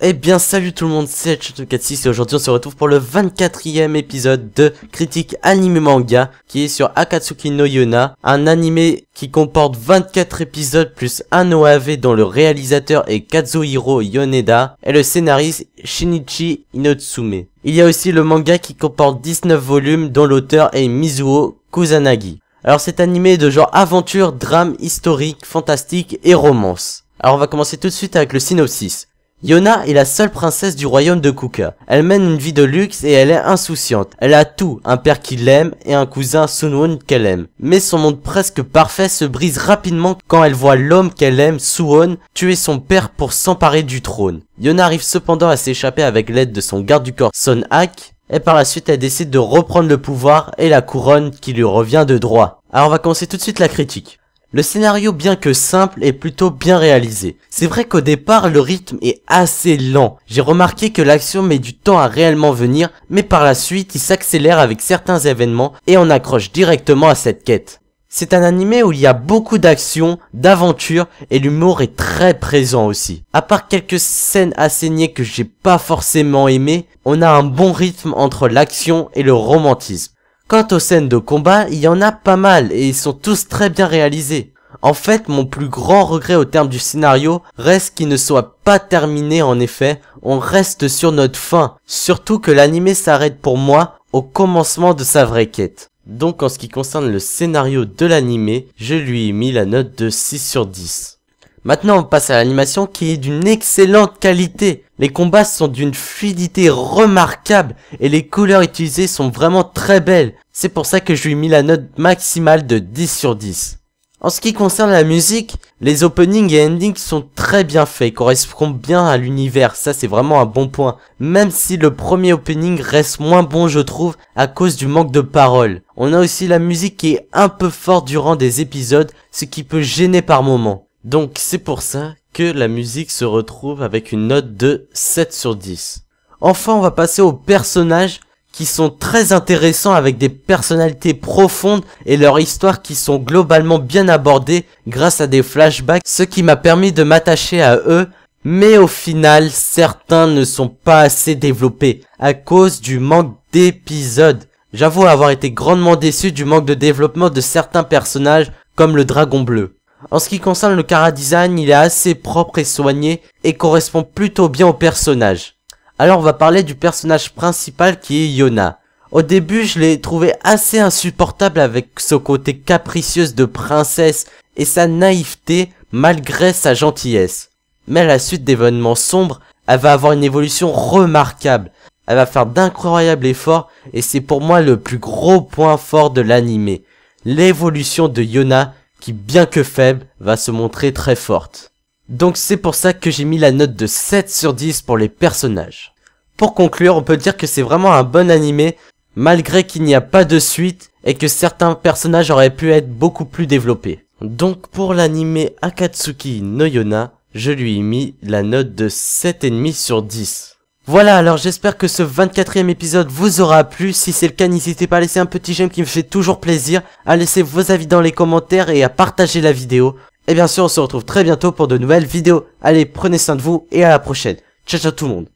Eh bien salut tout le monde, c'est h 46 et aujourd'hui on se retrouve pour le 24ème épisode de Critique Anime Manga qui est sur Akatsuki no Yona, un anime qui comporte 24 épisodes plus un OAV dont le réalisateur est Kazuhiro Yoneda et le scénariste Shinichi Inotsume. Il y a aussi le manga qui comporte 19 volumes dont l'auteur est Mizuo Kusanagi. Alors cet anime est de genre aventure, drame, historique, fantastique et romance. Alors on va commencer tout de suite avec le synopsis. Yona est la seule princesse du royaume de Kuka. Elle mène une vie de luxe et elle est insouciante. Elle a tout, un père qui l'aime et un cousin Sunwon qu'elle aime. Mais son monde presque parfait se brise rapidement quand elle voit l'homme qu'elle aime, Suwon, tuer son père pour s'emparer du trône. Yona arrive cependant à s'échapper avec l'aide de son garde du corps Son Hak, et par la suite elle décide de reprendre le pouvoir et la couronne qui lui revient de droit. Alors on va commencer tout de suite la critique. Le scénario bien que simple est plutôt bien réalisé. C'est vrai qu'au départ le rythme est assez lent. J'ai remarqué que l'action met du temps à réellement venir, mais par la suite il s'accélère avec certains événements et on accroche directement à cette quête. C'est un animé où il y a beaucoup d'action, d'aventure et l'humour est très présent aussi. À part quelques scènes assaignées que j'ai pas forcément aimées, on a un bon rythme entre l'action et le romantisme. Quant aux scènes de combat, il y en a pas mal et ils sont tous très bien réalisés. En fait, mon plus grand regret au terme du scénario reste qu'il ne soit pas terminé en effet, on reste sur notre fin, surtout que l'anime s'arrête pour moi au commencement de sa vraie quête. Donc en ce qui concerne le scénario de l'anime, je lui ai mis la note de 6 sur 10. Maintenant on passe à l'animation qui est d'une excellente qualité. Les combats sont d'une fluidité remarquable et les couleurs utilisées sont vraiment très belles. C'est pour ça que je lui ai mis la note maximale de 10 sur 10. En ce qui concerne la musique, les openings et endings sont très bien faits, correspondent bien à l'univers, ça c'est vraiment un bon point. Même si le premier opening reste moins bon je trouve à cause du manque de paroles. On a aussi la musique qui est un peu forte durant des épisodes, ce qui peut gêner par moments. Donc c'est pour ça que la musique se retrouve avec une note de 7 sur 10. Enfin, on va passer aux personnages qui sont très intéressants avec des personnalités profondes et leurs histoires qui sont globalement bien abordées grâce à des flashbacks, ce qui m'a permis de m'attacher à eux, mais au final, certains ne sont pas assez développés à cause du manque d'épisodes. J'avoue avoir été grandement déçu du manque de développement de certains personnages comme le dragon bleu. En ce qui concerne le Kara design, il est assez propre et soigné et correspond plutôt bien au personnage. Alors on va parler du personnage principal qui est Yona. Au début, je l'ai trouvé assez insupportable avec son côté capricieuse de princesse et sa naïveté malgré sa gentillesse. Mais à la suite d'événements sombres, elle va avoir une évolution remarquable. Elle va faire d'incroyables efforts et c'est pour moi le plus gros point fort de l'anime. L'évolution de Yona qui bien que faible, va se montrer très forte. Donc c'est pour ça que j'ai mis la note de 7 sur 10 pour les personnages. Pour conclure, on peut dire que c'est vraiment un bon animé, malgré qu'il n'y a pas de suite et que certains personnages auraient pu être beaucoup plus développés. Donc pour l'animé Akatsuki no Yona, je lui ai mis la note de 7,5 sur 10. Voilà, alors j'espère que ce 24ème épisode vous aura plu. Si c'est le cas, n'hésitez pas à laisser un petit j'aime qui me fait toujours plaisir, à laisser vos avis dans les commentaires et à partager la vidéo. Et eh bien sûr, on se retrouve très bientôt pour de nouvelles vidéos. Allez, prenez soin de vous et à la prochaine. Ciao ciao tout le monde.